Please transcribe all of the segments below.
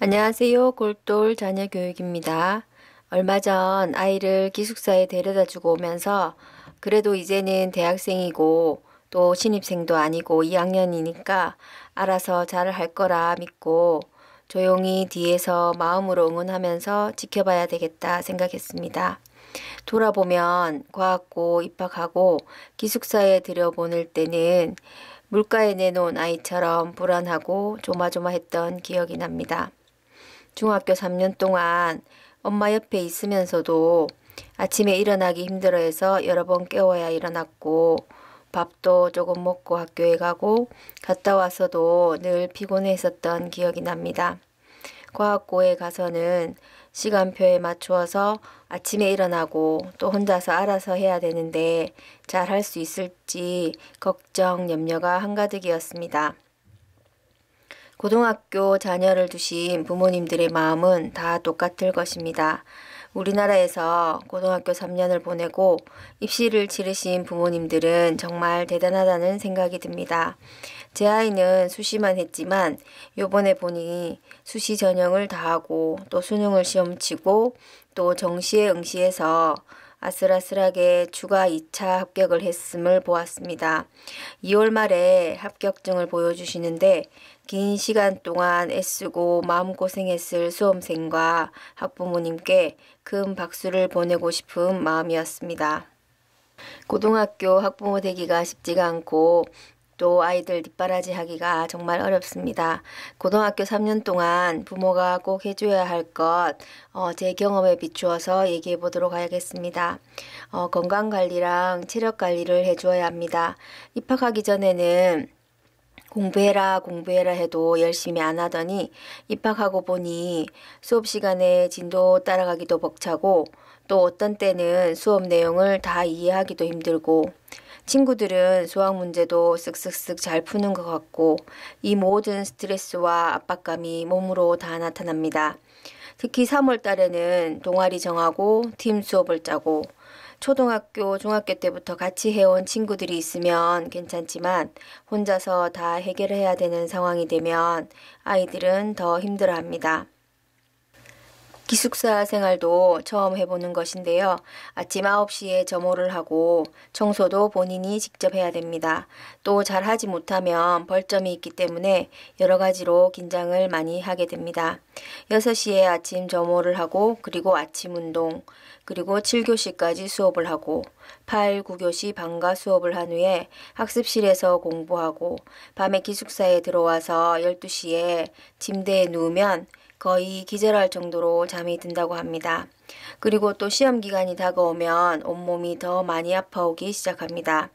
안녕하세요. 골돌 자녀 교육입니다. 얼마 전 아이를 기숙사에 데려다 주고 오면서 그래도 이제는 대학생이고 또 신입생도 아니고 2학년이니까 알아서 잘 할 거라 믿고 조용히 뒤에서 마음으로 응원하면서 지켜봐야 되겠다 생각했습니다. 돌아보면 과학고 입학하고 기숙사에 들여보낼 때는 물가에 내놓은 아이처럼 불안하고 조마조마했던 기억이 납니다. 중학교 3년 동안 엄마 옆에 있으면서도 아침에 일어나기 힘들어해서 여러 번 깨워야 일어났고 밥도 조금 먹고 학교에 가고 갔다 와서도 늘 피곤했었던 기억이 납니다. 과학고에 가서는 시간표에 맞추어서 아침에 일어나고 또 혼자서 알아서 해야 되는데 잘 할 수 있을지 걱정, 염려가 한가득이었습니다. 고등학교 자녀를 두신 부모님들의 마음은 다 똑같을 것입니다. 우리나라에서 고등학교 3년을 보내고 입시를 치르신 부모님들은 정말 대단하다는 생각이 듭니다. 제 아이는 수시만 했지만 요번에 보니 수시 전형을 다하고 또 수능을 시험치고 또 정시에 응시해서 아슬아슬하게 추가 2차 합격을 했음을 보았습니다. 2월 말에 합격증을 보여주시는데 긴 시간 동안 애쓰고 마음고생했을 수험생과 학부모님께 큰 박수를 보내고 싶은 마음이었습니다. 고등학교 학부모 되기가 쉽지가 않고 또 아이들 뒷바라지 하기가 정말 어렵습니다. 고등학교 3년 동안 부모가 꼭 해줘야 할 것, 어, 제 경험에 비추어서 얘기해 보도록 하겠습니다. 어, 건강관리랑 체력관리를 해줘야 합니다. 입학하기 전에는 공부해라 공부해라 해도 열심히 안 하더니 입학하고 보니 수업 시간에 진도 따라가기도 벅차고 또 어떤 때는 수업 내용을 다 이해하기도 힘들고 친구들은 수학 문제도 쓱쓱쓱 잘 푸는 것 같고 이 모든 스트레스와 압박감이 몸으로 다 나타납니다. 특히 3월 달에는 동아리 정하고 팀 수업을 짜고 초등학교, 중학교 때부터 같이 해온 친구들이 있으면 괜찮지만 혼자서 다 해결해야 되는 상황이 되면 아이들은 더 힘들어 합니다. 기숙사 생활도 처음 해보는 것인데요. 아침 9시에 점호를 하고 청소도 본인이 직접 해야 됩니다. 또 잘하지 못하면 벌점이 있기 때문에 여러 가지로 긴장을 많이 하게 됩니다. 6시에 아침 점호를 하고 그리고 아침 운동 그리고 7교시까지 수업을 하고 8, 9교시 방과 수업을 한 후에 학습실에서 공부하고 밤에 기숙사에 들어와서 12시에 침대에 누우면 거의 기절할 정도로 잠이 든다고 합니다. 그리고 또 시험 기간이 다가오면 온몸이 더 많이 아파오기 시작합니다.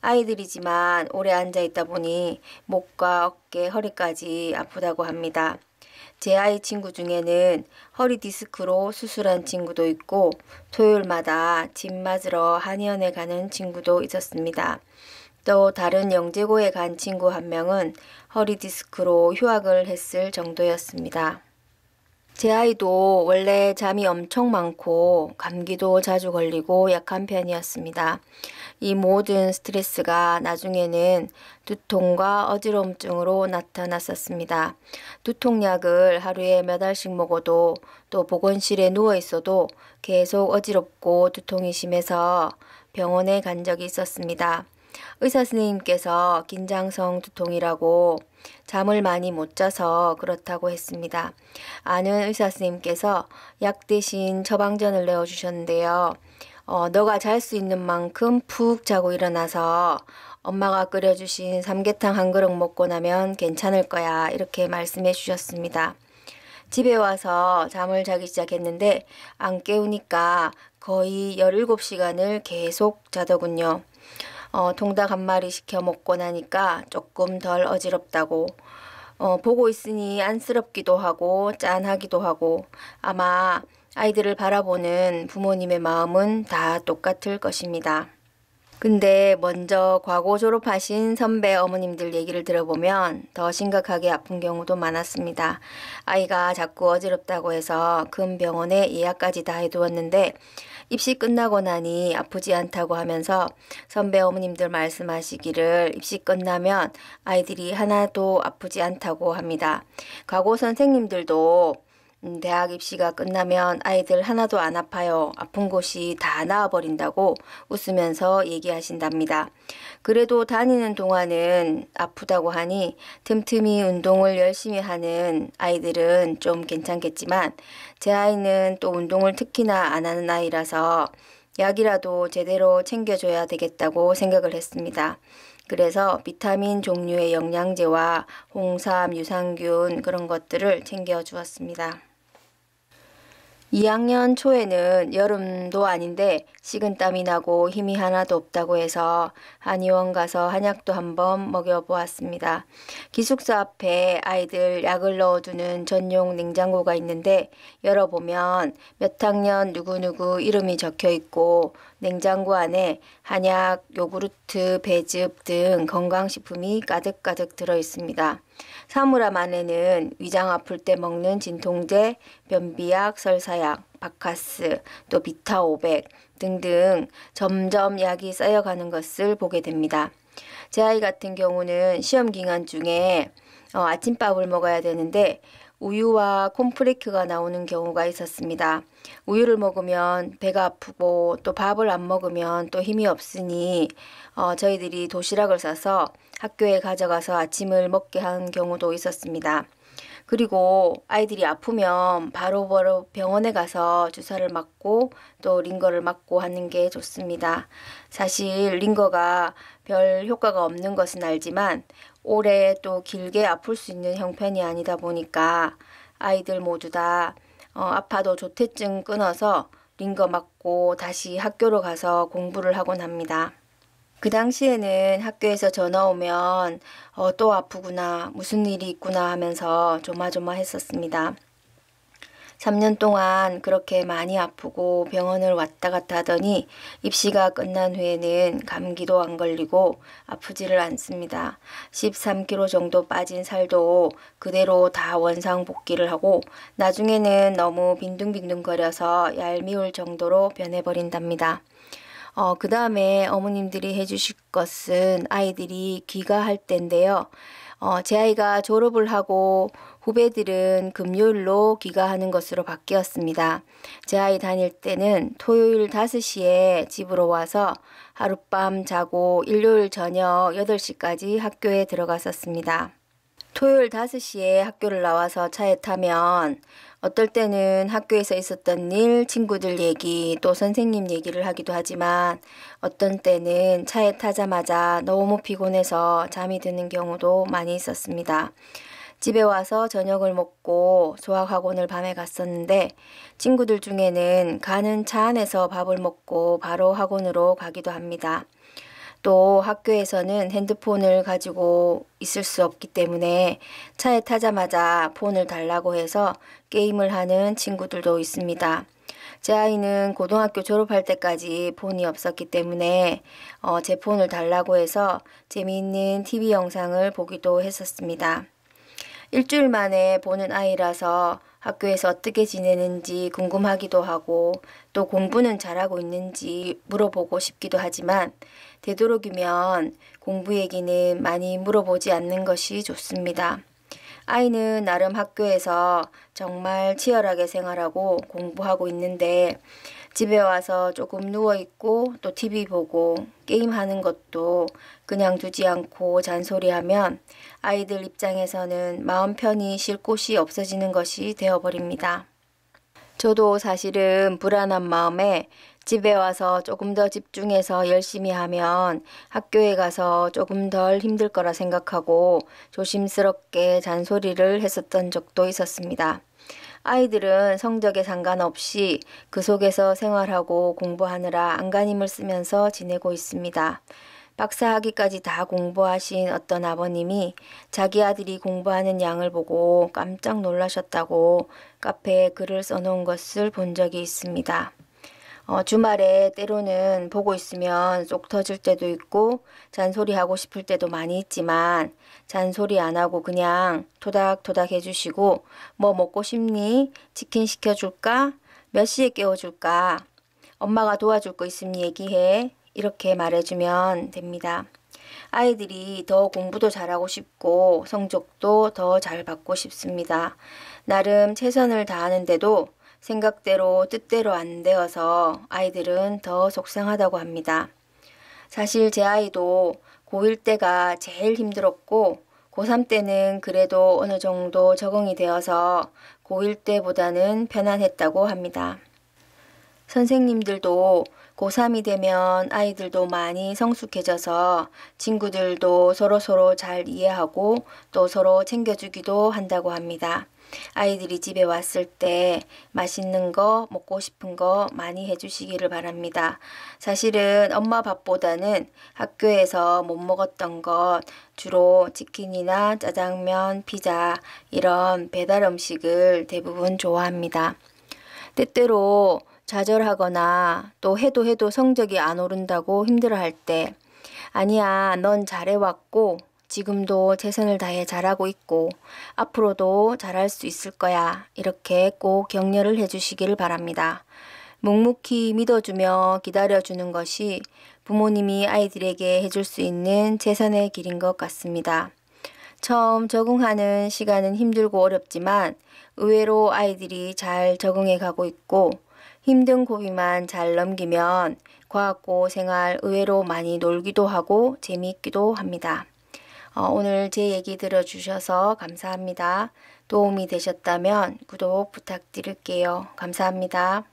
아이들이지만 오래 앉아 있다 보니 목과 어깨, 허리까지 아프다고 합니다. 제 아이 친구 중에는 허리 디스크로 수술한 친구도 있고 토요일마다 집 맞으러 한의원에 가는 친구도 있었습니다. 또 다른 영재고에 간 친구 한 명은 허리 디스크로 휴학을 했을 정도였습니다. 제 아이도 원래 잠이 엄청 많고 감기도 자주 걸리고 약한 편이었습니다. 이 모든 스트레스가 나중에는 두통과 어지럼증으로 나타났었습니다. 두통약을 하루에 몇 알씩 먹어도 또 보건실에 누워 있어도 계속 어지럽고 두통이 심해서 병원에 간 적이 있었습니다. 의사 선생님께서 긴장성 두통이라고 잠을 많이 못 자서 그렇다고 했습니다. 아는 의사 선생님께서 약 대신 처방전을 내어주셨는데요. 어, 너가 잘 수 있는 만큼 푹 자고 일어나서 엄마가 끓여주신 삼계탕 한 그릇 먹고 나면 괜찮을 거야. 이렇게 말씀해 주셨습니다. 집에 와서 잠을 자기 시작했는데 안 깨우니까 거의 17시간을 계속 자더군요. 어, 동닭 한 마리 시켜 먹고 나니까 조금 덜 어지럽다고 어, 보고 있으니 안쓰럽기도 하고 짠하기도 하고 아마 아이들을 바라보는 부모님의 마음은 다 똑같을 것입니다. 근데 먼저 과거 졸업하신 선배 어머님들 얘기를 들어보면 더 심각하게 아픈 경우도 많았습니다. 아이가 자꾸 어지럽다고 해서 큰 병원에 예약까지 다 해두었는데 입시 끝나고 나니 아프지 않다고 하면서 선배 어머님들 말씀하시기를 입시 끝나면 아이들이 하나도 아프지 않다고 합니다. 과거 선생님들도 음, 대학 입시가 끝나면 아이들 하나도 안 아파요. 아픈 곳이 다 나아버린다고 웃으면서 얘기하신답니다. 그래도 다니는 동안은 아프다고 하니 틈틈이 운동을 열심히 하는 아이들은 좀 괜찮겠지만 제 아이는 또 운동을 특히나 안 하는 아이라서 약이라도 제대로 챙겨줘야 되겠다고 생각을 했습니다. 그래서 비타민 종류의 영양제와 홍삼, 유산균 그런 것들을 챙겨 주었습니다. 2학년 초에는 여름도 아닌데 식은땀이 나고 힘이 하나도 없다고 해서 한의원 가서 한약도 한번 먹여보았습니다. 기숙사 앞에 아이들 약을 넣어두는 전용 냉장고가 있는데 열어보면 몇 학년 누구누구 이름이 적혀 있고 냉장고 안에 한약, 요구르트, 배즙 등 건강식품이 가득가득 들어 있습니다. 사물함 안에는 위장 아플 때 먹는 진통제, 변비약, 설사약, 바카스, 또 비타 500 등등 점점 약이 쌓여가는 것을 보게 됩니다. 제 아이 같은 경우는 시험 기간 중에 어, 아침밥을 먹어야 되는데 우유와 콤프레크가 나오는 경우가 있었습니다. 우유를 먹으면 배가 아프고 또 밥을 안 먹으면 또 힘이 없으니 어, 저희들이 도시락을 사서 학교에 가져가서 아침을 먹게 한 경우도 있었습니다. 그리고 아이들이 아프면 바로바로 바로 병원에 가서 주사를 맞고 또 링거를 맞고 하는 게 좋습니다. 사실 링거가 별 효과가 없는 것은 알지만 오래 또 길게 아플 수 있는 형편이 아니다 보니까 아이들 모두 다 어, 아파도 조퇴증 끊어서 링거 맞고 다시 학교로 가서 공부를 하곤 합니다. 그 당시에는 학교에서 전화 오면 어, 또 아프구나, 무슨 일이 있구나 하면서 조마조마 했었습니다. 3년 동안 그렇게 많이 아프고 병원을 왔다 갔다 하더니 입시가 끝난 후에는 감기도 안 걸리고 아프지를 않습니다. 13kg 정도 빠진 살도 그대로 다 원상 복귀를 하고 나중에는 너무 빈둥빈둥거려서 얄미울 정도로 변해버린답니다. 어, 그 다음에 어머님들이 해주실 것은 아이들이 귀가할 때인데요. 어, 제 아이가 졸업을 하고 후배들은 금요일로 귀가하는 것으로 바뀌었습니다. 제 아이 다닐 때는 토요일 5시에 집으로 와서 하룻밤 자고 일요일 저녁 8시까지 학교에 들어갔었습니다. 토요일 5시에 학교를 나와서 차에 타면 어떨 때는 학교에서 있었던 일, 친구들 얘기, 또 선생님 얘기를 하기도 하지만 어떤 때는 차에 타자마자 너무 피곤해서 잠이 드는 경우도 많이 있었습니다. 집에 와서 저녁을 먹고 소학학원을 밤에 갔었는데 친구들 중에는 가는 차 안에서 밥을 먹고 바로 학원으로 가기도 합니다. 또 학교에서는 핸드폰을 가지고 있을 수 없기 때문에 차에 타자마자 폰을 달라고 해서 게임을 하는 친구들도 있습니다. 제 아이는 고등학교 졸업할 때까지 폰이 없었기 때문에 어, 제 폰을 달라고 해서 재미있는 TV 영상을 보기도 했었습니다. 일주일 만에 보는 아이라서 학교에서 어떻게 지내는지 궁금하기도 하고 또 공부는 잘하고 있는지 물어보고 싶기도 하지만 되도록이면 공부 얘기는 많이 물어보지 않는 것이 좋습니다. 아이는 나름 학교에서 정말 치열하게 생활하고 공부하고 있는데 집에 와서 조금 누워있고 또 TV 보고 게임하는 것도 그냥 두지 않고 잔소리하면 아이들 입장에서는 마음 편히 쉴 곳이 없어지는 것이 되어버립니다. 저도 사실은 불안한 마음에 집에 와서 조금 더 집중해서 열심히 하면 학교에 가서 조금 덜 힘들 거라 생각하고 조심스럽게 잔소리를 했었던 적도 있었습니다. 아이들은 성적에 상관없이 그 속에서 생활하고 공부하느라 안간힘을 쓰면서 지내고 있습니다. 박사학위까지 다 공부하신 어떤 아버님이 자기 아들이 공부하는 양을 보고 깜짝 놀라셨다고 카페에 글을 써놓은 것을 본 적이 있습니다. 어, 주말에 때로는 보고 있으면 쏙 터질 때도 있고 잔소리 하고 싶을 때도 많이 있지만 잔소리 안 하고 그냥 토닥토닥 해주시고 뭐 먹고 싶니? 치킨 시켜줄까? 몇 시에 깨워줄까? 엄마가 도와줄 거 있으면 얘기해. 이렇게 말해주면 됩니다. 아이들이 더 공부도 잘하고 싶고 성적도 더 잘 받고 싶습니다. 나름 최선을 다하는데도 생각대로 뜻대로 안 되어서 아이들은 더 속상하다고 합니다. 사실 제 아이도 고1 때가 제일 힘들었고 고3 때는 그래도 어느 정도 적응이 되어서 고1 때보다는 편안했다고 합니다. 선생님들도 고3이 되면 아이들도 많이 성숙해져서 친구들도 서로서로 잘 이해하고 또 서로 챙겨주기도 한다고 합니다. 아이들이 집에 왔을 때 맛있는 거, 먹고 싶은 거 많이 해주시기를 바랍니다. 사실은 엄마 밥보다는 학교에서 못 먹었던 것, 주로 치킨이나 짜장면, 피자, 이런 배달 음식을 대부분 좋아합니다. 때때로 좌절하거나 또 해도 해도 성적이 안 오른다고 힘들어할 때 아니야, 넌 잘해왔고 지금도 최선을 다해 잘하고 있고 앞으로도 잘할 수 있을 거야. 이렇게 꼭 격려를 해주시기를 바랍니다. 묵묵히 믿어주며 기다려주는 것이 부모님이 아이들에게 해줄 수 있는 최선의 길인 것 같습니다. 처음 적응하는 시간은 힘들고 어렵지만 의외로 아이들이 잘 적응해 가고 있고 힘든 고비만 잘 넘기면 과학고 생활 의외로 많이 놀기도 하고 재미있기도 합니다. 어, 오늘 제 얘기 들어주셔서 감사합니다. 도움이 되셨다면 구독 부탁드릴게요. 감사합니다.